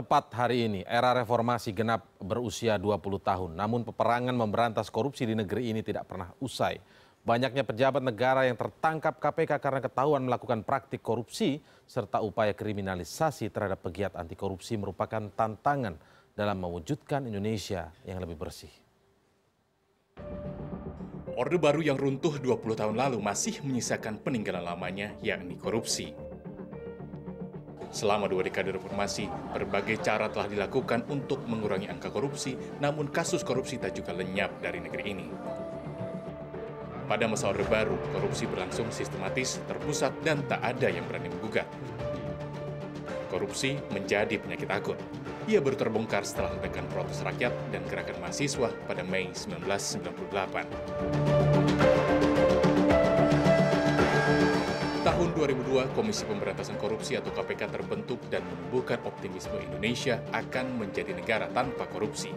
Tepat hari ini, era reformasi genap berusia 20 tahun. Namun peperangan memberantas korupsi di negeri ini tidak pernah usai. Banyaknya pejabat negara yang tertangkap KPK karena ketahuan melakukan praktik korupsi serta upaya kriminalisasi terhadap pegiat anti korupsi merupakan tantangan dalam mewujudkan Indonesia yang lebih bersih. Orde baru yang runtuh 20 tahun lalu masih menyisakan peninggalan lamanya yakni korupsi. Selama dua dekade reformasi, berbagai cara telah dilakukan untuk mengurangi angka korupsi, namun kasus korupsi tak juga lenyap dari negeri ini. Pada masa Orde Baru, korupsi berlangsung sistematis, terpusat, dan tak ada yang berani menggugat. Korupsi menjadi penyakit akut. Ia baru terbongkar setelah ledakan protes rakyat dan gerakan mahasiswa pada Mei 1998. 2002, Komisi Pemberantasan Korupsi atau KPK terbentuk dan menumbuhkan optimisme Indonesia akan menjadi negara tanpa korupsi.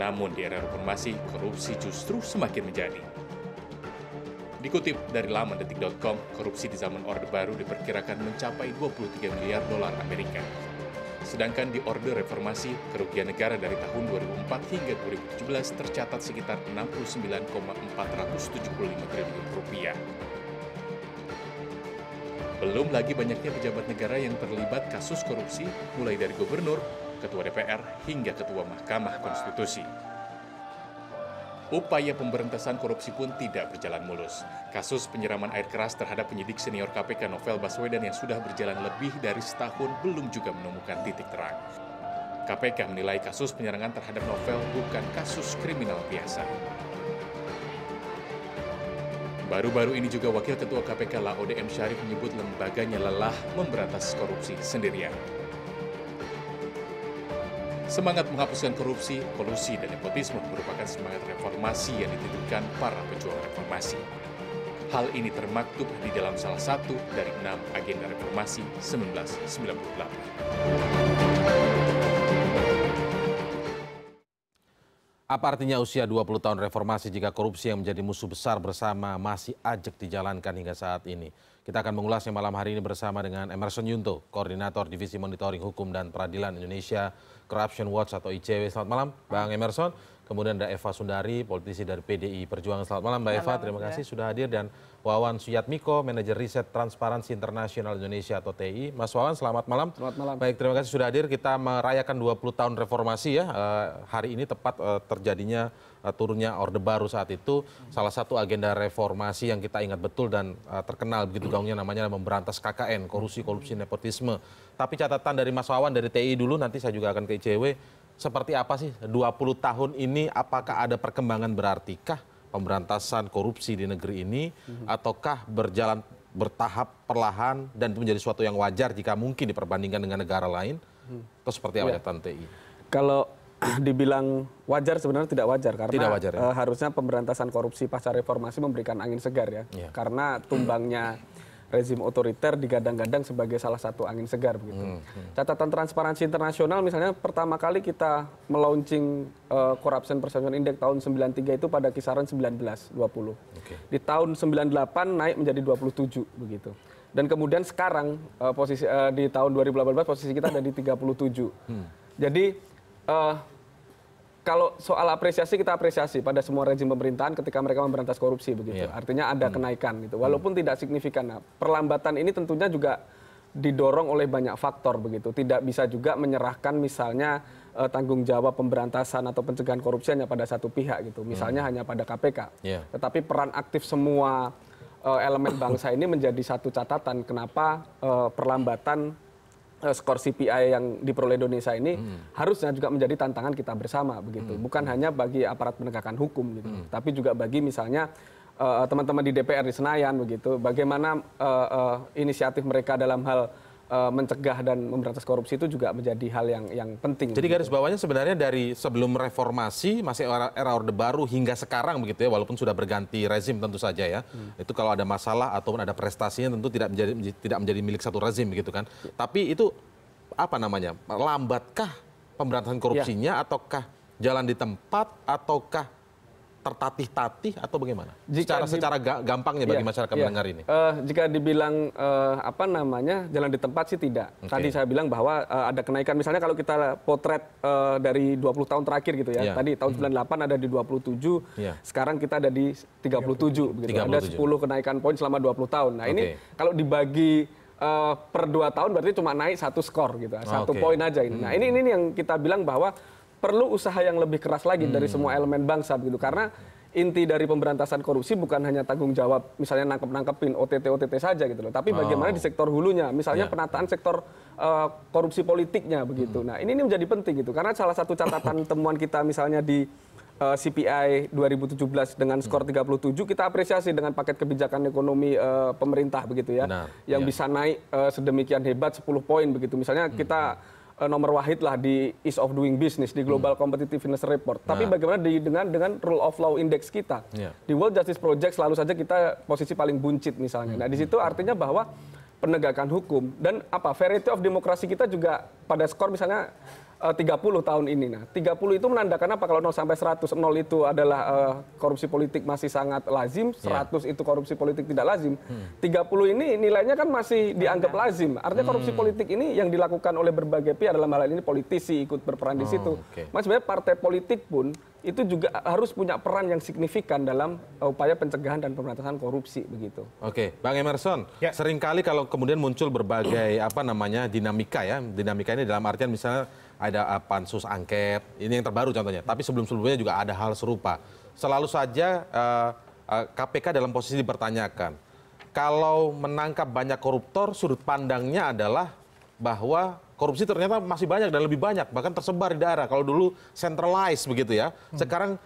Namun di era reformasi, korupsi justru semakin menjadi. Dikutip dari laman detik.com, korupsi di zaman Orde Baru diperkirakan mencapai 23 miliar dolar Amerika. Sedangkan di Orde Reformasi, kerugian negara dari tahun 2004 hingga 2017 tercatat sekitar 69,475 triliun rupiah. Belum lagi banyaknya pejabat negara yang terlibat kasus korupsi, mulai dari gubernur, ketua DPR, hingga ketua Mahkamah Konstitusi. Upaya pemberantasan korupsi pun tidak berjalan mulus. Kasus penyiraman air keras terhadap penyidik senior KPK Novel Baswedan yang sudah berjalan lebih dari setahun belum juga menemukan titik terang. KPK menilai kasus penyerangan terhadap Novel bukan kasus kriminal biasa. Baru-baru ini juga Wakil Ketua KPK Laode M. Syarif menyebut lembaganya lelah memberantas korupsi sendirian. Semangat menghapuskan korupsi, kolusi, dan nepotisme merupakan semangat reformasi yang dititipkan para pejuang reformasi. Hal ini termaktub di dalam salah satu dari enam agenda reformasi 1998. Apa artinya usia 20 tahun reformasi jika korupsi yang menjadi musuh besar bersama masih ajak dijalankan hingga saat ini? Kita akan mengulasnya malam hari ini bersama dengan Emerson Yunto, Koordinator Divisi Monitoring Hukum dan Peradilan Indonesia Corruption Watch atau ICW. Selamat malam, Bang Emerson. Kemudian ada Eva Sundari, politisi dari PDI Perjuangan. Selamat malam Mbak Selamat Eva, terima kasih ya. sudah hadir. Dan Wawan Suyatmiko, Manajer Riset Transparansi Internasional Indonesia atau TI. Mas Wawan, selamat malam. Selamat malam. Baik, terima kasih sudah hadir. Kita merayakan 20 tahun reformasi ya. Eh, hari ini tepat eh, terjadinya eh, turunnya Orde Baru saat itu. Salah satu agenda reformasi yang kita ingat betul dan terkenal begitu gaungnya namanya memberantas KKN, korupsi, korupsi, nepotisme. Tapi catatan dari Mas Wawan dari TI dulu, nanti saya juga akan ke ICW seperti apa sih 20 tahun ini apakah ada perkembangan berartikah pemberantasan korupsi di negeri ini mhm. ataukah berjalan bertahap perlahan dan menjadi suatu yang wajar jika mungkin diperbandingkan dengan negara lain hmm. atau seperti apa ya. catatan ya, TI? Kalau dibilang wajar sebenarnya tidak wajar karena tidak wajar, ya? Eh, harusnya pemberantasan korupsi pasca reformasi memberikan angin segar ya, ya. karena tumbangnya rezim otoriter digadang-gadang sebagai salah satu angin segar begitu. Hmm. hmm. Catatan transparansi internasional misalnya pertama kali kita melaunching uh, Corruption Perception Index tahun 93 itu pada kisaran 1920. Okay. Di tahun 98 naik menjadi 27 begitu. Dan kemudian sekarang uh, posisi uh, di tahun 2018 posisi kita ada di 37. Hmm. Jadi uh, kalau soal apresiasi kita apresiasi pada semua rezim pemerintahan ketika mereka memberantas korupsi begitu. Yeah. Artinya ada hmm. kenaikan gitu. Hmm. Walaupun hmm. tidak signifikan. Nah, perlambatan ini tentunya juga didorong oleh banyak faktor begitu. Tidak bisa juga menyerahkan misalnya eh, tanggung jawab pemberantasan atau pencegahan korupsi hanya pada satu pihak gitu. Misalnya hmm. hanya pada KPK. Yeah. Tetapi peran aktif semua eh, elemen bangsa ini menjadi satu catatan kenapa eh, perlambatan Eh, skor CPI yang diperoleh Indonesia ini hmm. harusnya juga menjadi tantangan kita bersama begitu. Hmm. Bukan hmm. hanya bagi aparat penegakan hukum gitu, hmm. tapi juga bagi misalnya eh, teman-teman uh, di DPR di Senayan begitu. Bagaimana uh, uh, inisiatif mereka dalam hal uh, mencegah dan memberantas korupsi itu juga menjadi hal yang yang penting. Jadi begitu. garis bawahnya sebenarnya dari sebelum reformasi masih era, era Orde Baru hingga sekarang begitu ya walaupun sudah berganti rezim tentu saja ya. Hmm. Itu kalau ada masalah ataupun ada prestasinya tentu tidak menjadi tidak menjadi milik satu rezim begitu kan. Ya. Tapi itu apa namanya? lambatkah pemberantasan korupsinya ya. ataukah jalan di tempat ataukah tertatih-tatih atau bagaimana? Jika secara, di, secara gampangnya bagi iya, masyarakat iya. mendengar ini. Uh, jika dibilang uh, apa namanya jalan di tempat sih tidak. Okay. Tadi saya bilang bahwa uh, ada kenaikan misalnya kalau kita potret uh, dari 20 tahun terakhir gitu ya. Yeah. Tadi tahun mm -hmm. 98 ada di 27, yeah. Iya. sekarang kita ada di 37 begitu. Gitu. Ada 10 kenaikan poin selama 20 tahun. Nah, okay. ini kalau dibagi uh, per dua tahun berarti cuma naik satu skor gitu, ah, satu poin aja ini. Nah, hmm. ini ini yang kita bilang bahwa perlu usaha yang lebih keras lagi hmm. dari semua elemen bangsa begitu karena inti dari pemberantasan korupsi bukan hanya tanggung jawab misalnya nangkep nangkepin OTT OTT saja gitu loh tapi bagaimana oh. di sektor hulunya misalnya yeah. penataan sektor uh, korupsi politiknya begitu hmm. nah ini ini menjadi penting gitu karena salah satu catatan temuan kita misalnya di uh, CPI 2017 dengan skor 37 hmm. kita apresiasi dengan paket kebijakan ekonomi uh, pemerintah begitu ya nah, yang yeah. bisa naik uh, sedemikian hebat 10 poin begitu misalnya hmm. kita Eh, nomor wahid lah di ease of doing business di Global hmm. Competitiveness Report. Tapi nah. bagaimana di, dengan dengan rule of law index kita yeah. di World Justice Project selalu saja kita posisi paling buncit misalnya. Nah di hmm. situ artinya bahwa penegakan hukum dan apa variety of demokrasi kita juga pada skor misalnya 30 eh, tahun ini. Nah, 30 itu menandakan apa kalau 0 sampai 100? 0 itu adalah uh, korupsi politik masih sangat lazim, 100 iya. yeah. itu korupsi politik tidak lazim. Hmm. 30 ini nilainya kan masih dianggap lazim. Artinya hmm. korupsi politik ini yang dilakukan oleh berbagai pihak dalam hal ini politisi ikut berperan oh, di situ. Okay. Mas sebenarnya partai politik pun itu juga harus punya peran yang signifikan dalam uh, upaya pencegahan dan pemberantasan korupsi begitu. Oke, Bang Emerson, ya. seringkali kalau kemudian muncul berbagai apa namanya dinamika ya, dinamika ini dalam artian misalnya ada uh, pansus angket, ini yang terbaru contohnya, tapi sebelum-sebelumnya juga ada hal serupa. Selalu saja uh, uh, KPK dalam posisi dipertanyakan. Kalau menangkap banyak koruptor, sudut pandangnya adalah bahwa korupsi ternyata masih banyak dan lebih banyak bahkan tersebar di daerah. Kalau dulu centralized begitu ya. Sekarang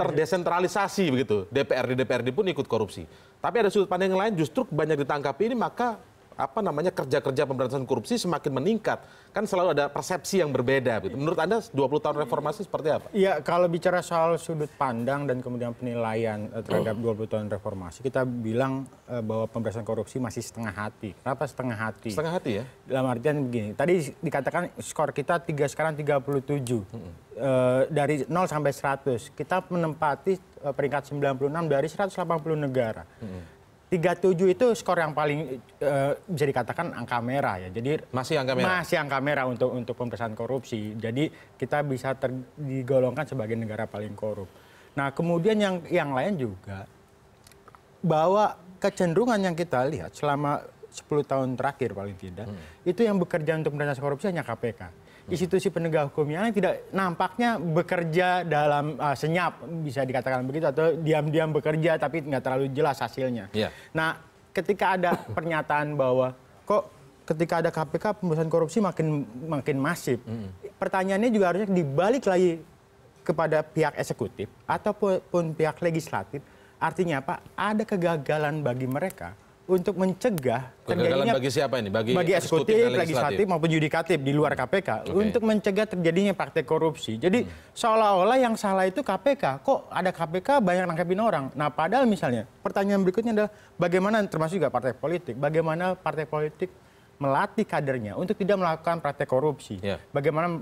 terdesentralisasi begitu. DPRD DPRD pun ikut korupsi. Tapi ada sudut pandang yang lain justru banyak ditangkapi ini maka apa namanya kerja-kerja pemberantasan korupsi semakin meningkat. Kan selalu ada persepsi yang berbeda. Gitu. Menurut Anda 20 tahun reformasi seperti apa? Iya, kalau bicara soal sudut pandang dan kemudian penilaian eh, terhadap oh. dua 20 tahun reformasi, kita bilang eh, bahwa pemberantasan korupsi masih setengah hati. Kenapa setengah hati? Setengah hati ya? Dalam artian begini, tadi dikatakan skor kita tiga sekarang 37. Hmm. E, dari 0 sampai 100, kita menempati peringkat 96 dari 180 negara. Hmm. 37 itu skor yang paling uh, bisa dikatakan angka merah ya. Jadi masih angka merah. Masih angka merah untuk untuk pemberantasan korupsi. Jadi kita bisa ter, digolongkan sebagai negara paling korup. Nah, kemudian yang yang lain juga bahwa kecenderungan yang kita lihat selama 10 tahun terakhir paling tidak hmm. itu yang bekerja untuk pemberantasan korupsi hanya KPK institusi penegak hukum yang tidak nampaknya bekerja dalam uh, senyap bisa dikatakan begitu atau diam-diam bekerja tapi nggak terlalu jelas hasilnya. Yeah. Nah, ketika ada pernyataan bahwa kok ketika ada KPK pemberantasan korupsi makin makin masif, mm -hmm. pertanyaannya juga harusnya dibalik lagi kepada pihak eksekutif ataupun pihak legislatif. Artinya apa? Ada kegagalan bagi mereka untuk mencegah terjadinya bagi siapa ini? Bagi, bagi eksekutif, eksekutif legislatif maupun yudikatif di luar KPK okay. untuk mencegah terjadinya praktek korupsi. Jadi hmm. seolah-olah yang salah itu KPK. Kok ada KPK banyak nangkepin orang? Nah, padahal misalnya pertanyaan berikutnya adalah bagaimana termasuk juga partai politik, bagaimana partai politik melatih kadernya untuk tidak melakukan praktek korupsi. Yeah. Bagaimana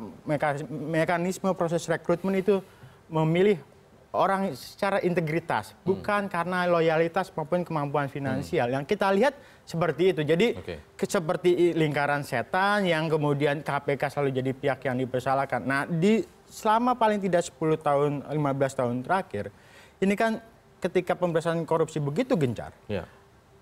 mekanisme proses rekrutmen itu memilih orang secara integritas, hmm. bukan karena loyalitas maupun kemampuan hmm. finansial. Hmm. Yang kita lihat seperti itu. Jadi okay. seperti lingkaran setan yang kemudian KPK selalu jadi pihak yang dipersalahkan. Nah, di selama paling tidak 10 tahun 15 tahun terakhir, ini kan ketika pemberantasan korupsi begitu gencar. Yeah.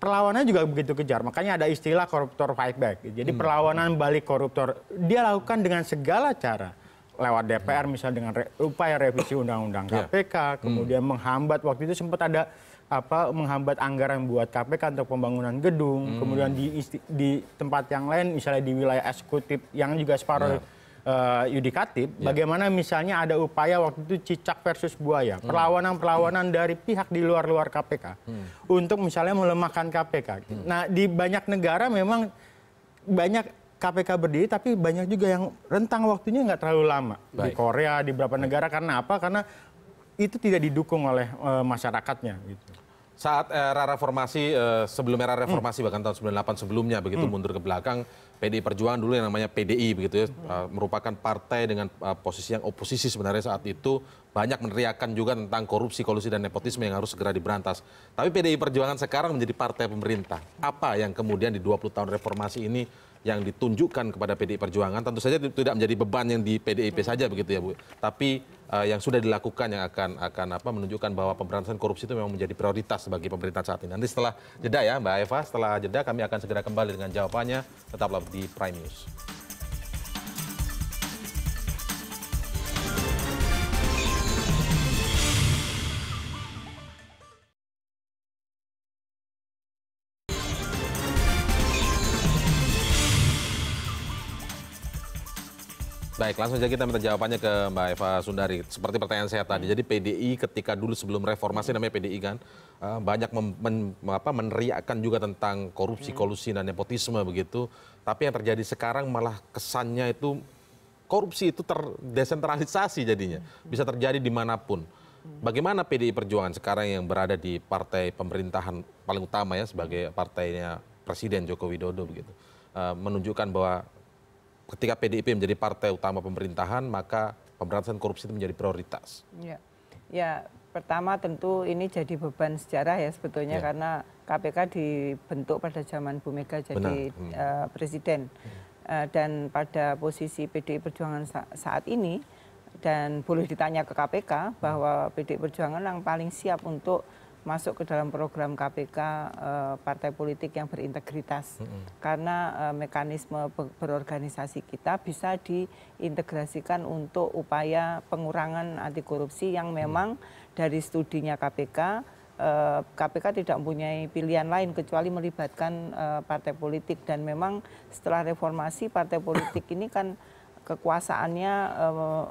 Perlawanannya juga begitu kejar, makanya ada istilah koruptor fight back. Jadi hmm. perlawanan balik koruptor dia lakukan dengan segala cara lewat DPR misalnya dengan re, upaya revisi undang-undang KPK, iya. yeah. kemudian hmm. menghambat waktu itu sempat ada apa menghambat anggaran buat KPK untuk pembangunan gedung, hmm. kemudian di di tempat yang lain misalnya di wilayah eksekutif yang juga separuh yeah. Iya. uh, yudikatif, yeah. bagaimana misalnya ada upaya waktu itu cicak versus buaya, hmm. perlawanan-perlawanan hmm. dari pihak di luar-luar KPK hmm. untuk misalnya melemahkan KPK. Hmm. Nah, di banyak negara memang banyak KPK berdiri tapi banyak juga yang rentang waktunya nggak terlalu lama Baik. di Korea di beberapa negara karena apa karena itu tidak didukung oleh e, masyarakatnya gitu. Saat era reformasi e, sebelum era reformasi hmm. bahkan tahun 98 sebelumnya begitu hmm. mundur ke belakang PDI Perjuangan dulu yang namanya PDI begitu ya hmm. e, merupakan partai dengan e, posisi yang oposisi sebenarnya saat itu banyak meneriakan juga tentang korupsi, kolusi dan nepotisme yang harus segera diberantas. Tapi PDI Perjuangan sekarang menjadi partai pemerintah. Apa yang kemudian di 20 tahun reformasi ini yang ditunjukkan kepada PDI Perjuangan tentu saja tidak menjadi beban yang di PDIP hmm. saja begitu ya Bu. Tapi uh, yang sudah dilakukan yang akan akan apa menunjukkan bahwa pemberantasan korupsi itu memang menjadi prioritas bagi pemerintah saat ini. Nanti setelah jeda ya Mbak Eva, setelah jeda kami akan segera kembali dengan jawabannya. Tetaplah di Prime News. Baik, langsung saja kita minta jawabannya ke Mbak Eva Sundari. Seperti pertanyaan saya tadi, hmm. jadi PDI ketika dulu sebelum reformasi namanya PDI kan, eh, banyak mem, men, apa, meneriakkan juga tentang korupsi, hmm. kolusi, dan nepotisme begitu. Tapi yang terjadi sekarang malah kesannya itu korupsi itu terdesentralisasi jadinya. Hmm. Bisa terjadi dimanapun. Bagaimana PDI Perjuangan sekarang yang berada di partai pemerintahan paling utama ya sebagai partainya Presiden Joko Widodo begitu. Eh, menunjukkan bahwa ketika PDIP menjadi partai utama pemerintahan maka pemberantasan korupsi itu menjadi prioritas. Ya, ya pertama tentu ini jadi beban sejarah ya sebetulnya ya. karena KPK dibentuk pada zaman Bu Mega jadi eh, hmm. uh, presiden hmm. uh, dan pada posisi PDI Perjuangan sa saat ini dan boleh ditanya ke KPK bahwa PDI Perjuangan yang paling siap untuk masuk ke dalam program KPK uh, eh, partai politik yang berintegritas mm -hmm. karena uh, mekanisme berorganisasi kita bisa diintegrasikan untuk upaya pengurangan anti korupsi yang memang mm -hmm. dari studinya KPK uh, eh, KPK tidak mempunyai pilihan lain kecuali melibatkan uh, partai politik dan memang setelah reformasi partai politik ini kan kekuasaannya uh,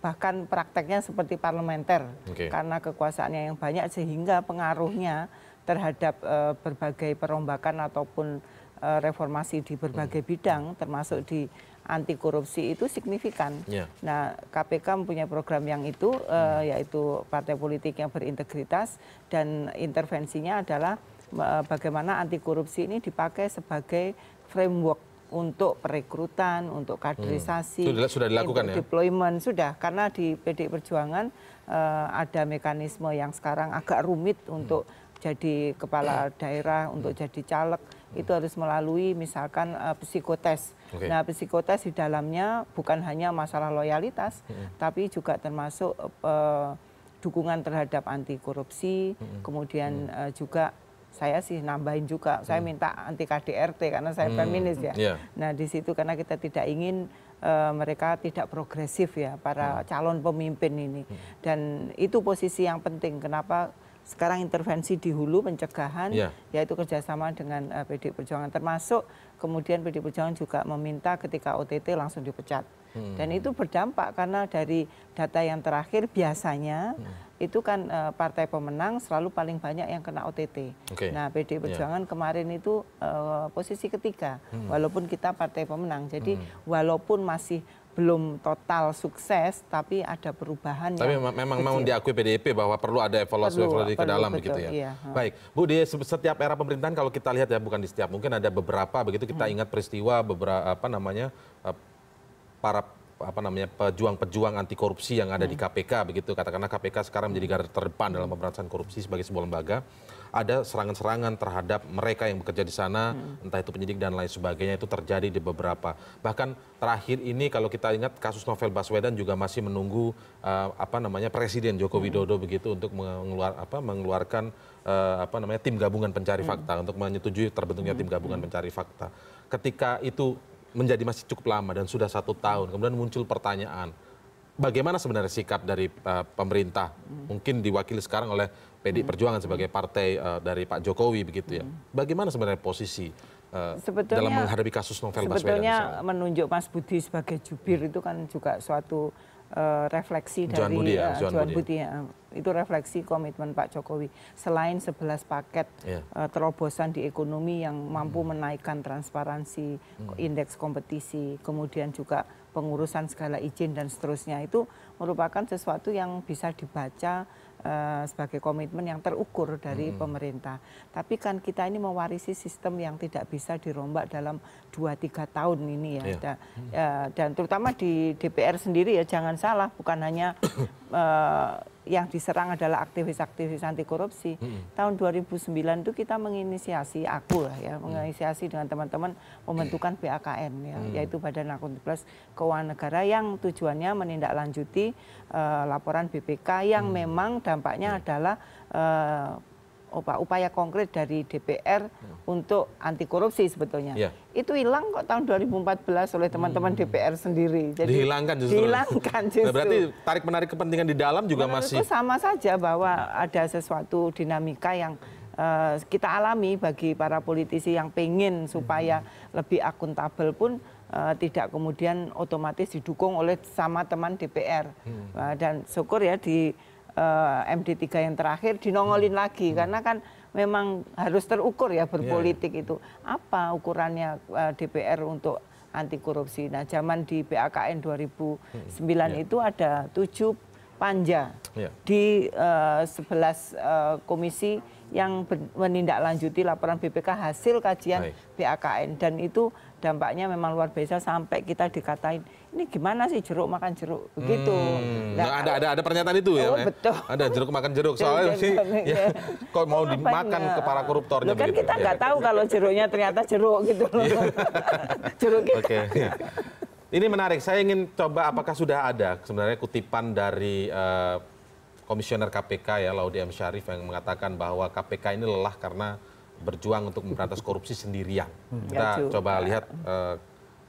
bahkan prakteknya seperti parlementer okay. karena kekuasaannya yang banyak sehingga pengaruhnya terhadap uh, berbagai perombakan ataupun uh, reformasi di berbagai hmm. bidang termasuk di anti korupsi itu signifikan. Yeah. Nah, KPK mempunyai program yang itu eh, hmm. yaitu partai politik yang berintegritas dan intervensinya adalah uh, bagaimana anti korupsi ini dipakai sebagai framework untuk perekrutan, untuk kaderisasi, hmm. sudah, sudah dilakukan untuk ya? deployment sudah karena di PD Perjuangan uh, ada mekanisme yang sekarang agak rumit hmm. untuk jadi kepala daerah, hmm. untuk jadi caleg hmm. itu harus melalui misalkan uh, psikotes. Okay. Nah, psikotes di dalamnya bukan hanya masalah loyalitas, hmm. tapi juga termasuk uh, dukungan terhadap anti korupsi, hmm. kemudian hmm. Uh, juga saya sih nambahin juga saya hmm. minta anti KDRT karena saya hmm. feminis ya yeah. nah di situ karena kita tidak ingin E, mereka tidak progresif ya para hmm. calon pemimpin ini hmm. dan itu posisi yang penting kenapa sekarang intervensi di hulu pencegahan yeah. yaitu kerjasama dengan eh, PD Perjuangan termasuk kemudian PD Perjuangan juga meminta ketika OTT langsung dipecat Hmm. dan itu berdampak karena dari data yang terakhir biasanya hmm. itu kan e, partai pemenang selalu paling banyak yang kena OTT. Okay. Nah PD ya. Perjuangan yeah. kemarin itu e, posisi ketiga hmm. walaupun kita partai pemenang jadi hmm. walaupun masih belum total sukses tapi ada perubahan tapi yang memang mau diakui PDIP bahwa perlu ada evaluasi perlu, evaluasi ke dalam betul, begitu ya iya. baik Bu di setiap era pemerintahan kalau kita lihat ya bukan di setiap mungkin ada beberapa begitu kita hmm. ingat peristiwa beberapa apa namanya eh, para apa namanya pejuang-pejuang anti korupsi yang ada di KPK begitu katakanlah KPK sekarang menjadi garda terdepan dalam pemberantasan korupsi sebagai sebuah lembaga ada serangan-serangan terhadap mereka yang bekerja di sana entah itu penyidik dan lain sebagainya itu terjadi di beberapa bahkan terakhir ini kalau kita ingat kasus novel Baswedan juga masih menunggu uh, apa namanya Presiden Joko Widodo hmm. begitu untuk mengeluar apa mengeluarkan uh, apa namanya tim gabungan pencari hmm. fakta untuk menyetujui terbentuknya hmm. tim gabungan pencari fakta ketika itu menjadi masih cukup lama dan sudah satu tahun. Kemudian muncul pertanyaan, bagaimana sebenarnya sikap dari uh, pemerintah? Mungkin diwakili sekarang oleh PD hmm. Perjuangan sebagai partai uh, dari Pak Jokowi begitu ya. Hmm. Bagaimana sebenarnya posisi uh, dalam menghadapi kasus novel sebetulnya Baswedan? Sebetulnya menunjuk Mas Budi sebagai jubir itu kan juga suatu Eh, refleksi Johan dari Budi ya, uh, eh, Johan, Budi ya. itu refleksi komitmen Pak Jokowi. Selain 11 paket yeah. Iya. uh, terobosan di ekonomi yang mampu hmm. menaikkan transparansi, hmm. indeks kompetisi, kemudian juga pengurusan segala izin dan seterusnya itu merupakan sesuatu yang bisa dibaca Eh, sebagai komitmen yang terukur dari hmm. pemerintah. Tapi kan kita ini mewarisi sistem yang tidak bisa dirombak dalam 2-3 tahun ini ya. Yeah. Da, hmm. dan terutama di DPR sendiri ya jangan salah bukan hanya uh, yang diserang adalah aktivis-aktivis anti korupsi. Hmm. Tahun 2009 itu kita menginisiasi aku lah ya, hmm. menginisiasi dengan teman-teman pembentukan BAKN ya, hmm. yaitu Badan Akuntabilitas Keuangan Negara yang tujuannya menindaklanjuti uh, laporan BPK yang hmm. memang dampaknya hmm. adalah uh, upaya konkret dari DPR ya. untuk anti korupsi sebetulnya. Ya. Itu hilang kok tahun 2014 oleh teman-teman hmm. DPR sendiri. Jadi dihilangkan justru. Dihilangkan nah, justru. Berarti tarik menarik kepentingan di dalam juga Menurut masih sama saja bahwa ada sesuatu dinamika yang uh, kita alami bagi para politisi yang pengen supaya hmm. lebih akuntabel pun eh, tidak kemudian otomatis didukung oleh sama teman DPR. Hmm. Eh, dan syukur ya di Eh, MD3 yang terakhir dinongolin hmm. lagi hmm. karena kan memang harus terukur ya berpolitik iya, iya. itu apa ukurannya eh, DPR untuk anti korupsi. Nah, zaman di BAKN 2009 hmm, iya. itu ada tujuh panja di uh, 11 uh, komisi yang menindaklanjuti laporan BPK hasil kajian Baik. BAKN dan itu dampaknya memang luar biasa sampai kita dikatain ini gimana sih jeruk makan jeruk begitu. Hmm. Nah, ada ada ada pernyataan itu ya. Oh, ya betul. Ada jeruk makan jeruk soalnya sih ya, kok mau dimakan ke para koruptornya kan kita nggak ya. tahu kalau jeruknya ternyata jeruk gitu iya. jeruk kita. Okay. Ya. Ini menarik. Saya ingin coba apakah sudah ada sebenarnya kutipan dari uh, Komisioner KPK ya Laude M. Syarif yang mengatakan bahwa KPK ini lelah karena berjuang untuk memberantas korupsi sendirian. Hmm. Kita ya, coba lihat eh,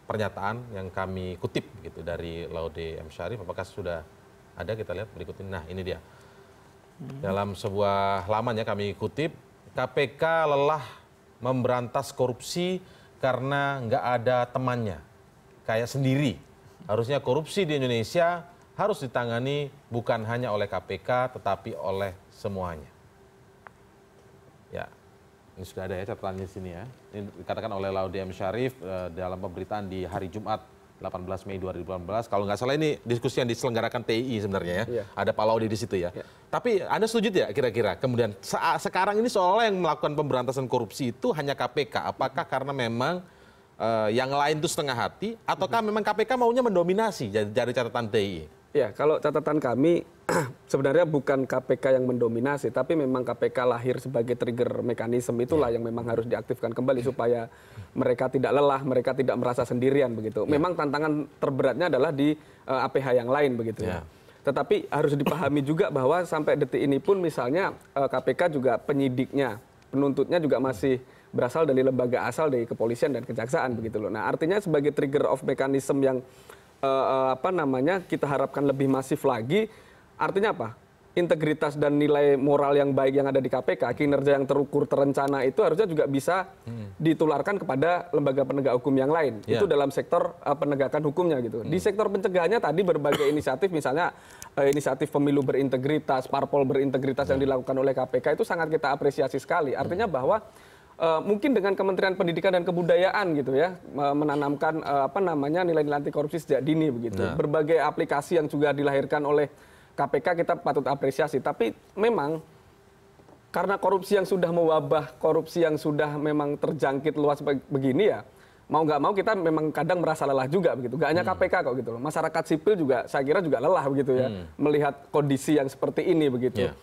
pernyataan yang kami kutip gitu dari Laude M. Syarif apakah sudah ada kita lihat berikut ini. Nah, ini dia. Hmm. Dalam sebuah ya kami kutip, KPK lelah memberantas korupsi karena nggak ada temannya, kayak sendiri. Harusnya korupsi di Indonesia harus ditangani bukan hanya oleh KPK tetapi oleh semuanya. Ya, ini sudah ada ya catatannya di sini ya. Ini dikatakan oleh Laude M. Syarif eh, dalam pemberitaan di hari Jumat 18 Mei 2018. Kalau nggak salah ini diskusi yang diselenggarakan TI sebenarnya ya. ya. Ada Pak Laude di situ ya. ya. Tapi Anda setuju tidak kira-kira? Kemudian se sekarang ini seolah yang melakukan pemberantasan korupsi itu hanya KPK. Apakah karena memang uh, yang lain itu setengah hati ataukah mhm. memang KPK maunya mendominasi dari catatan TI? Ya, kalau catatan kami sebenarnya bukan KPK yang mendominasi, tapi memang KPK lahir sebagai trigger mekanisme itulah ya. yang memang harus diaktifkan kembali supaya mereka tidak lelah, mereka tidak merasa sendirian begitu. Ya. Memang tantangan terberatnya adalah di uh, eh, APH yang lain begitu ya. ya. Tetapi harus dipahami juga bahwa sampai detik ini pun misalnya uh, eh, KPK juga penyidiknya, penuntutnya juga masih berasal dari lembaga asal dari kepolisian dan kejaksaan begitu loh. Nah, artinya sebagai trigger of mekanisme yang uh, apa namanya kita harapkan lebih masif lagi. Artinya apa? Integritas dan nilai moral yang baik yang ada di KPK, kinerja yang terukur, terencana itu harusnya juga bisa hmm. ditularkan kepada lembaga penegak hukum yang lain. Yeah. Itu dalam sektor uh, penegakan hukumnya gitu. hmm. Di sektor pencegahannya tadi berbagai inisiatif, misalnya uh, inisiatif pemilu berintegritas, parpol berintegritas yeah. yang ya. dilakukan oleh KPK itu sangat kita apresiasi sekali. Artinya hmm. bahwa uh, mungkin dengan Kementerian Pendidikan dan Kebudayaan gitu ya menanamkan uh, apa namanya nilai-nilai anti korupsi sejak dini begitu. Nah. Berbagai aplikasi yang juga dilahirkan oleh KPK kita patut apresiasi, tapi memang karena korupsi yang sudah mewabah, korupsi yang sudah memang terjangkit luas begini ya, mau nggak mau kita memang kadang merasa lelah juga begitu. Gak hanya hmm. KPK kok gitu loh. Masyarakat sipil juga saya kira juga lelah begitu ya hmm. melihat kondisi yang seperti ini begitu. Yeah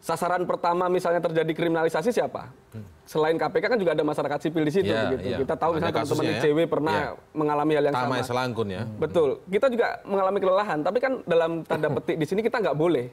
sasaran pertama misalnya terjadi kriminalisasi siapa? Hmm. Selain KPK kan juga ada masyarakat sipil di situ yeah, begitu. Yeah. Kita tahu misalnya teman-teman ya. ICW pernah yeah. mengalami hal yang Tama sama. selangkun ya. Hmm. Betul. Kita juga mengalami kelelahan, tapi kan dalam tanda petik di sini kita nggak boleh.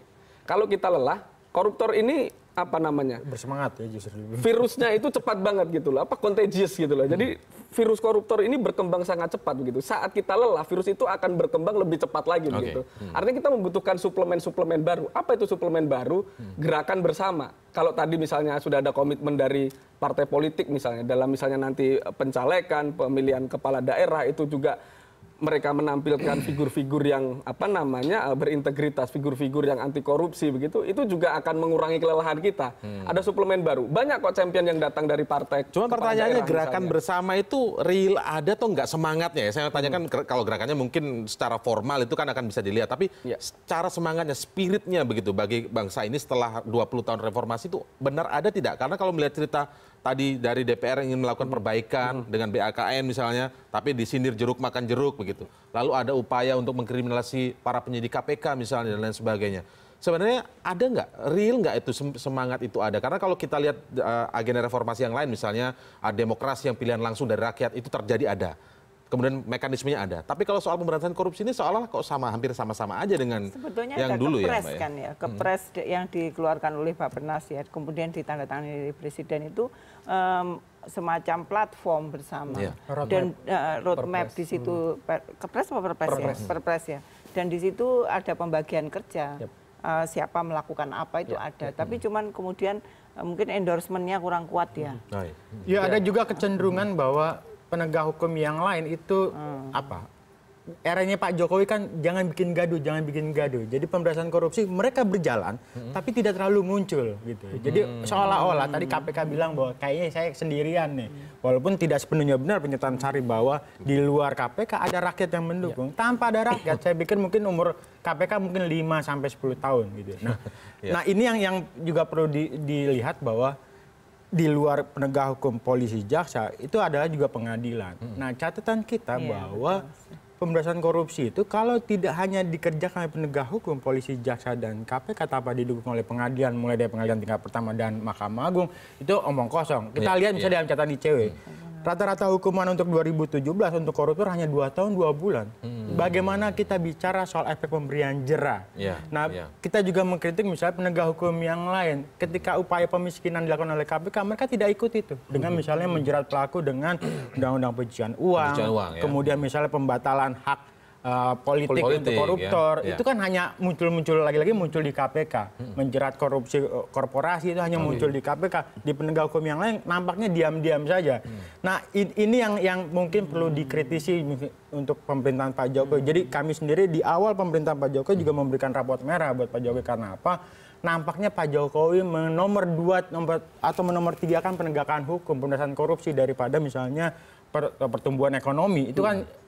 Kalau kita lelah, koruptor ini apa namanya bersemangat ya justru virusnya itu cepat banget gitu loh apa contagious gitu loh jadi virus koruptor ini berkembang sangat cepat begitu saat kita lelah virus itu akan berkembang lebih cepat lagi okay. begitu hmm. artinya kita membutuhkan suplemen-suplemen baru apa itu suplemen baru hmm. gerakan bersama kalau tadi misalnya sudah ada komitmen dari partai politik misalnya dalam misalnya nanti pencalekan pemilihan kepala daerah itu juga mereka menampilkan figur-figur yang apa namanya eh, berintegritas, figur-figur yang anti korupsi begitu, itu juga akan mengurangi kelelahan kita. Hmm. Ada suplemen baru. Banyak kok champion yang datang dari partai. Cuma pertanyaannya daerah, gerakan misalnya. bersama itu real ada atau nggak semangatnya ya? Saya tanyakan hmm. kalau gerakannya mungkin secara formal itu kan akan bisa dilihat, tapi ya. secara semangatnya, spiritnya begitu bagi bangsa ini setelah 20 tahun reformasi itu benar ada tidak? Karena kalau melihat cerita tadi dari DPR ingin melakukan perbaikan hmm. dengan BAKN misalnya, tapi disindir jeruk makan jeruk begitu. Lalu ada upaya untuk mengkriminalisasi para penyidik KPK misalnya dan lain sebagainya. Sebenarnya ada nggak real nggak itu semangat itu ada? Karena kalau kita lihat uh, agenda reformasi yang lain misalnya uh, demokrasi yang pilihan langsung dari rakyat itu terjadi ada kemudian mekanismenya ada. Tapi kalau soal pemberantasan korupsi ini seolah kok sama hampir sama-sama aja dengan Sebetulnya yang dulu ya, kepres, ya, Mbak, kan ya. Hmm. Kepres hmm. yang dikeluarkan oleh Penas ya, kemudian ditandatangani oleh presiden itu um, semacam platform bersama yeah. dan uh, roadmap perpres. di situ hmm. per, kepres atau perpres, perpres ya, perpres ya. Dan di situ ada pembagian kerja. Yep. Uh, siapa melakukan apa itu ya, ada, ya, tapi ya. cuman kemudian uh, mungkin endorsementnya kurang kuat ya. Ya, ya ada iya. juga kecenderungan bahwa penegak hukum yang lain itu hmm. apa? Eranya Pak Jokowi kan jangan bikin gaduh, jangan bikin gaduh. Jadi pemberantasan korupsi mereka berjalan, hmm. tapi tidak terlalu muncul gitu. Hmm. Jadi seolah-olah hmm. tadi KPK bilang bahwa kayaknya saya sendirian nih, hmm. walaupun tidak sepenuhnya benar penyataan Sari bahwa di luar KPK ada rakyat yang mendukung. Ya. Tanpa ada rakyat, saya pikir mungkin umur KPK mungkin 5 sampai sepuluh tahun gitu. Nah, ya. nah ini yang yang juga perlu di, dilihat bahwa di luar penegak hukum polisi jaksa itu adalah juga pengadilan. Hmm. Nah catatan kita yeah, bahwa pemberantasan korupsi itu kalau tidak hanya dikerjakan oleh penegak hukum polisi jaksa dan KPK tanpa didukung oleh pengadilan mulai dari pengadilan tingkat pertama dan Mahkamah Agung itu omong kosong. Kita yeah, lihat misalnya yeah. dalam catatan ICW. Hmm. Rata-rata hukuman untuk 2017 untuk koruptor hanya 2 tahun 2 bulan. Hmm bagaimana kita bicara soal efek pemberian jera. Yeah, nah, yeah. kita juga mengkritik misalnya penegak hukum yang lain. Ketika upaya pemiskinan dilakukan oleh KPK, mereka tidak ikut itu. Dengan misalnya menjerat pelaku dengan undang-undang pencucian uang, uang ya. kemudian misalnya pembatalan hak Uh, eh, politik, politik untuk ya. koruptor ya, itu kan hanya muncul-muncul lagi-lagi muncul di KPK hmm. menjerat korupsi eh, korporasi itu hanya oh, muncul iya. di KPK di penegak hukum yang lain nampaknya diam-diam saja hmm. nah ini yang yang mungkin perlu dikritisi untuk pemerintahan Pak Jokowi hmm. jadi kami sendiri di awal pemerintahan Pak Jokowi juga hmm. memberikan rapot merah buat Pak Jokowi karena apa nampaknya Pak Jokowi menomor dua nomor atau menomor tiga kan penegakan hukum pemberantasan korupsi daripada misalnya pertumbuhan ekonomi itu kan hmm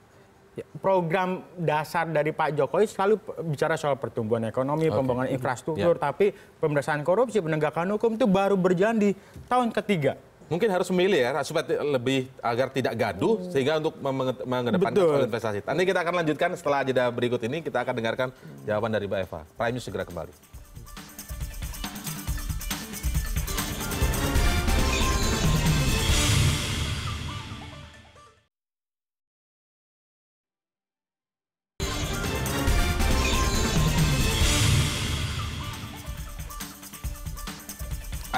program dasar dari Pak Jokowi selalu bicara soal pertumbuhan ekonomi, okay. pembangunan infrastruktur, yeah. tapi pemerintahan korupsi, penegakan hukum itu baru berjalan di tahun ketiga. Mungkin harus memilih ya, supaya lebih agar tidak gaduh, hmm. sehingga untuk mengedepankan soal investasi. Nanti kita akan lanjutkan setelah jeda berikut ini, kita akan dengarkan jawaban dari Mbak Eva. Prime News segera kembali.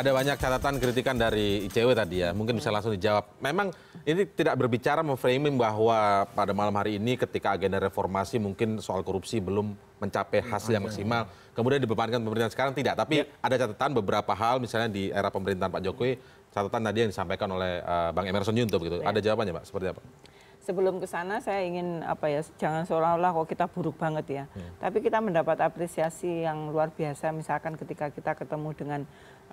ada banyak catatan kritikan dari icw tadi ya. Mungkin bisa langsung dijawab. Memang ini tidak berbicara memframing bahwa pada malam hari ini ketika agenda reformasi mungkin soal korupsi belum mencapai hasil yang maksimal. Kemudian dibebankan pemerintahan sekarang tidak. Tapi ya. ada catatan beberapa hal misalnya di era pemerintahan Pak Jokowi catatan tadi yang disampaikan oleh eh, Bang Emerson Yunto begitu. Ya. Ada jawabannya Pak? Seperti apa? sebelum ke sana saya ingin apa ya jangan seolah-olah kok kita buruk banget ya. Hmm. Tapi kita mendapat apresiasi yang luar biasa misalkan ketika kita ketemu dengan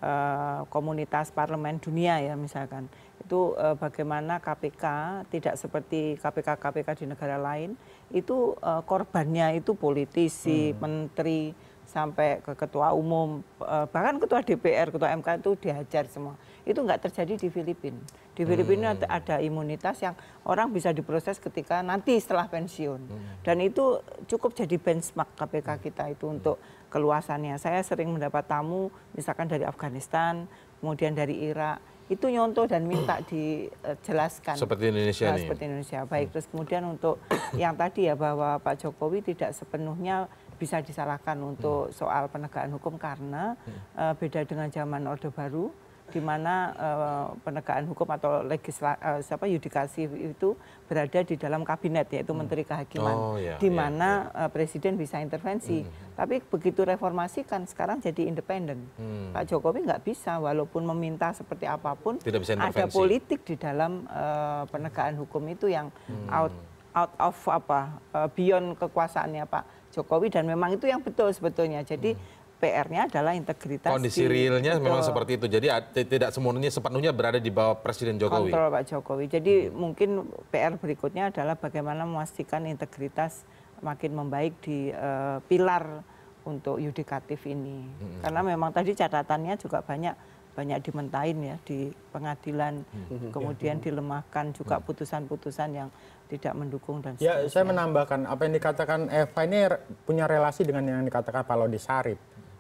uh, komunitas parlemen dunia ya misalkan. Itu uh, bagaimana KPK tidak seperti KPK-KPK di negara lain itu uh, korbannya itu politisi, hmm. menteri sampai ke ketua umum bahkan ketua DPR, ketua MK itu dihajar semua. Itu nggak terjadi di Filipina di Filipina hmm. ada imunitas yang orang bisa diproses ketika nanti setelah pensiun. Hmm. Dan itu cukup jadi benchmark KPK hmm. kita itu hmm. untuk keluasannya. Saya sering mendapat tamu misalkan dari Afghanistan, kemudian dari Irak, itu nyontoh dan minta hmm. dijelaskan. Seperti Indonesia nah, nih. Seperti Indonesia. Baik, hmm. terus kemudian untuk yang tadi ya bahwa Pak Jokowi tidak sepenuhnya bisa disalahkan untuk hmm. soal penegakan hukum karena hmm. uh, beda dengan zaman Orde Baru di mana uh, penegakan hukum atau legisla, uh, siapa yudikasi itu berada di dalam kabinet yaitu hmm. Menteri Kehakiman oh, yeah, di iya, mana yeah, iya. yeah. uh, presiden bisa intervensi. Hmm. Tapi begitu reformasi kan sekarang jadi independen. Hmm. Pak Jokowi nggak bisa walaupun meminta seperti apapun Tidak bisa ada politik di dalam uh, penegakan hukum itu yang hmm. out out of apa uh, beyond kekuasaannya Pak Jokowi dan memang itu yang betul sebetulnya. Jadi hmm PR-nya adalah integritas. Kondisi realnya gitu. memang seperti itu. Jadi tidak semuanya sepenuhnya berada di bawah Presiden Jokowi. Kontrol Pak Jokowi. Jadi hmm. mungkin PR berikutnya adalah bagaimana memastikan integritas makin membaik di uh, pilar untuk yudikatif ini. Hmm. Karena memang tadi catatannya juga banyak banyak dimentain ya di pengadilan, hmm. hmm. kemudian hmm. dilemahkan juga hmm. putusan-putusan yang tidak mendukung dan seterusnya. Ya, saya menambahkan apa yang dikatakan Eva ini punya relasi dengan yang dikatakan Pak Lodi Sarip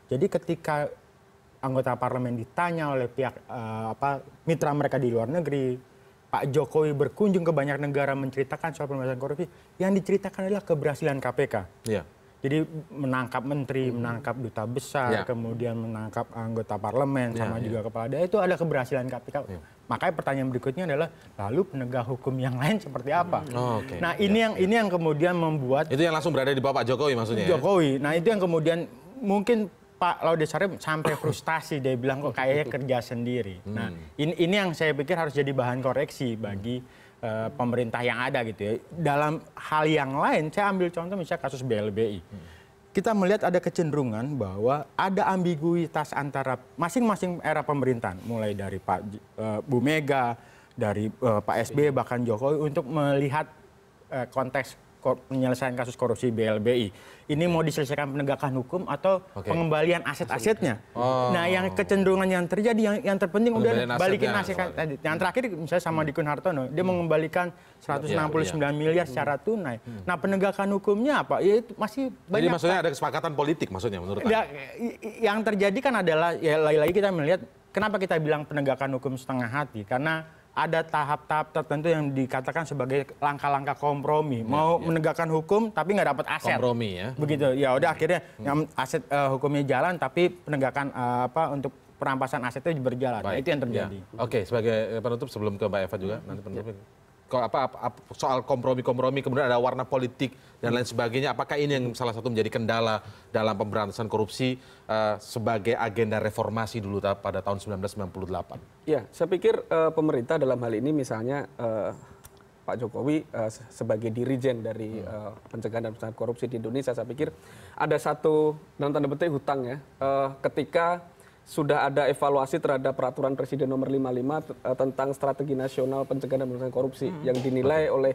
jadi ketika anggota parlemen ditanya oleh pihak eh, mitra mereka di luar negeri Pak Jokowi berkunjung ke banyak negara menceritakan soal pemberantasan korupsi yang diceritakan adalah keberhasilan KPK yeah. Jadi menangkap menteri, hmm. menangkap duta besar, ya. kemudian menangkap anggota parlemen, ya, sama ya. juga kepala daerah itu ada keberhasilan KPK. Ya. Makanya pertanyaan berikutnya adalah lalu penegak hukum yang lain seperti apa? Hmm. Oh, okay. Nah iya, ini ya, yang ya. ini yang kemudian membuat itu yang langsung berada di bawah Pak Jokowi maksudnya. Ya? Jokowi. Ya? Nah itu yang kemudian mungkin Pak Laude Sarif sampai frustasi dia bilang kok kayaknya kerja sendiri. Hmm. Nah, ini, ini yang saya pikir harus jadi bahan koreksi bagi uh, pemerintah yang ada gitu ya. Dalam hal yang lain, saya ambil contoh misalnya kasus BLBI. Hmm. Kita melihat ada kecenderungan bahwa ada ambiguitas antara masing-masing era pemerintahan, mulai dari Pak uh, Bu Mega, dari uh, Pak sby iya. bahkan Jokowi untuk melihat uh, konteks penyelesaian kasus korupsi BLBI. Ini mau diselesaikan penegakan hukum atau okay. pengembalian aset-asetnya. Oh. Nah, yang kecenderungan yang terjadi yang yang terpenting udah balikin ya, aset kan tadi. Yang terakhir misalnya sama hmm. Dikun Hartono, dia hmm. mengembalikan 169 ya, ya. miliar secara hmm. tunai. Hmm. Nah, penegakan hukumnya apa? Ya itu masih banyak. Jadi maksudnya ada kesepakatan politik maksudnya menurut Anda? Ya, yang terjadi kan adalah ya lagi-lagi kita melihat kenapa kita bilang penegakan hukum setengah hati karena ada tahap-tahap tertentu yang dikatakan sebagai langkah-langkah kompromi. Ya, Mau ya, menegakkan hukum tapi nggak dapat aset. Kompromi ya. Begitu. Hmm. Ya udah hmm. akhirnya hmm. aset uh, hukumnya jalan tapi penegakan uh, apa untuk perampasan asetnya berjalan. Nah, Baik. Nah, itu yang terjadi. Ya. Oke, okay, sebagai eh, penutup sebelum ke Mbak Eva juga nanti penutup. Ya soal kompromi kompromi kemudian ada warna politik dan lain sebagainya apakah ini yang salah satu menjadi kendala dalam pemberantasan korupsi eh, sebagai agenda reformasi dulu pada tahun 1998 ya saya pikir eh, pemerintah dalam hal ini misalnya eh, Pak Jokowi uh, sebagai dirijen dari uh, pencegahan dan pencegahan korupsi di Indonesia, saya pikir ada satu dalam tanda petik hutang ya, uh, ketika sudah ada evaluasi terhadap peraturan presiden nomor 55 eh, tentang strategi nasional pencegahan dan pemberantasan korupsi hmm. yang dinilai oleh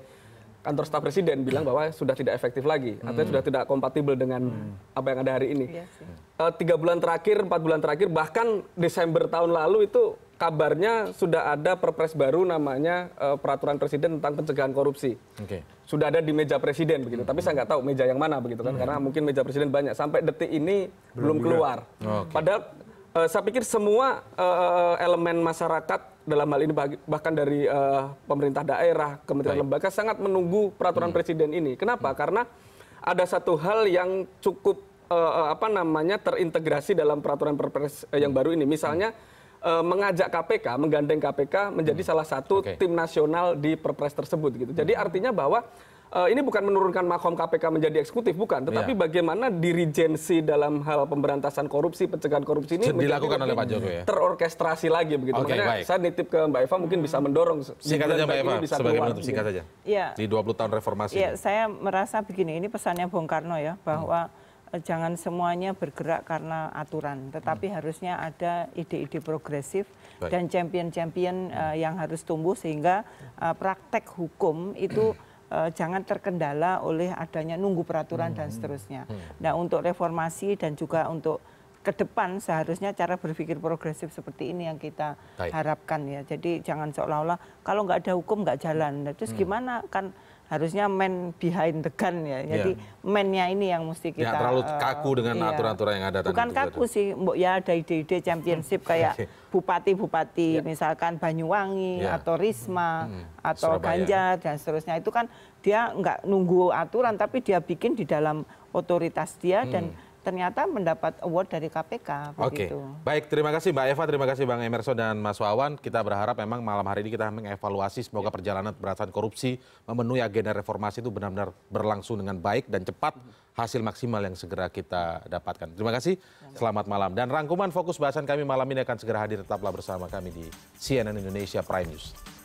kantor staf presiden bilang bahwa sudah tidak efektif lagi hmm. sudah tidak kompatibel dengan hmm. apa yang ada hari ini. Uh, tiga bulan terakhir, empat bulan terakhir, bahkan Desember tahun lalu itu kabarnya sudah ada perpres baru namanya uh, peraturan presiden tentang pencegahan korupsi. Okay. Sudah ada di meja presiden begitu, hmm. tapi saya hmm. nggak tahu meja yang mana begitu kan hmm. karena mungkin meja presiden banyak. Sampai detik ini belum, belum keluar. Oh, okay. Padahal uh, saya pikir semua uh, elemen masyarakat dalam hal ini bahkan dari uh, pemerintah daerah, kementerian Baik. lembaga sangat menunggu peraturan hmm. presiden ini. Kenapa? Hmm. Karena ada satu hal yang cukup uh, apa namanya terintegrasi dalam peraturan perpres hmm. yang baru ini. Misalnya uh, mengajak KPK, menggandeng KPK menjadi hmm. salah satu okay. tim nasional di perpres tersebut gitu. Jadi hmm. artinya bahwa uh, ini bukan menurunkan makom KPK menjadi eksekutif, bukan. Iya. Tetapi ya. bagaimana dirigensi dalam hal pemberantasan korupsi, pencegahan korupsi ini dilakukan oleh Pak Jokowi ya? terorkestrasi lagi begitu. Okay, Makanya baik. saya nitip ke Mbak Eva mungkin bisa mendorong. Singkat saja Mbak Eva, bisa sebagai penutup, singkat saja. Ya. Di 20 tahun reformasi. Ya, saya merasa begini, ini pesannya Bung Karno ya, bahwa hmm jangan semuanya bergerak karena aturan, tetapi hmm. harusnya ada ide-ide progresif Baik. dan champion-champion hmm. uh, yang harus tumbuh sehingga uh, praktek hukum itu uh, jangan terkendala oleh adanya nunggu peraturan hmm. dan seterusnya. Hmm. Nah, untuk reformasi dan juga untuk ke depan seharusnya cara berpikir progresif seperti ini yang kita Baik. harapkan ya. Jadi jangan seolah-olah kalau nggak ada hukum nggak jalan. Nah, terus hmm. gimana kan harusnya man behind the gun ya. Iya. Jadi yeah. ini yang mesti ya, kita... Ya, terlalu eh, kaku dengan iya. aturan-aturan iya. yang ada. Bukan itu, kaku sih, mbok ya ada ide-ide championship hmm. kayak bupati-bupati yeah. misalkan Banyuwangi yeah. atau Risma hmm. hmm. atau Surabaya. Ganjar dan seterusnya. Itu kan dia nggak nunggu aturan tapi dia bikin di dalam otoritas dia hmm. dan ternyata mendapat award dari KPK. Oke, okay. baik terima kasih Mbak Eva, terima kasih Bang Emerson dan Mas Wawan. Kita berharap memang malam hari ini kita mengevaluasi semoga ya. perjalanan pemberantasan korupsi memenuhi agenda reformasi itu benar-benar berlangsung dengan baik dan cepat hasil maksimal yang segera kita dapatkan. Terima kasih, selamat malam. Dan rangkuman fokus bahasan kami malam ini akan segera hadir tetaplah bersama kami di CNN Indonesia Prime News.